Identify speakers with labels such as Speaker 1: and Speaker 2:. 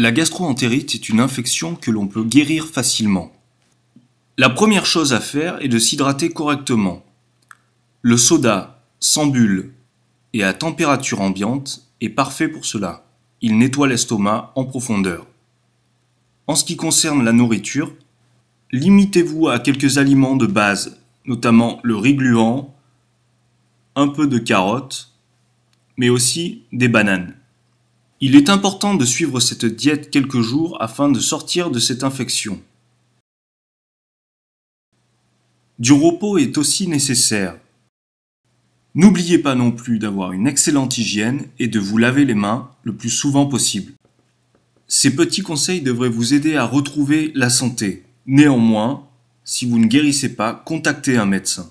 Speaker 1: La gastroentérite est une infection que l'on peut guérir facilement. La première chose à faire est de s'hydrater correctement. Le soda, sans bulles et à température ambiante, est parfait pour cela. Il nettoie l'estomac en profondeur. En ce qui concerne la nourriture, limitez-vous à quelques aliments de base, notamment le riz gluant, un peu de carottes, mais aussi des bananes. Il est important de suivre cette diète quelques jours afin de sortir de cette infection. Du repos est aussi nécessaire. N'oubliez pas non plus d'avoir une excellente hygiène et de vous laver les mains le plus souvent possible. Ces petits conseils devraient vous aider à retrouver la santé. Néanmoins, si vous ne guérissez pas, contactez un médecin.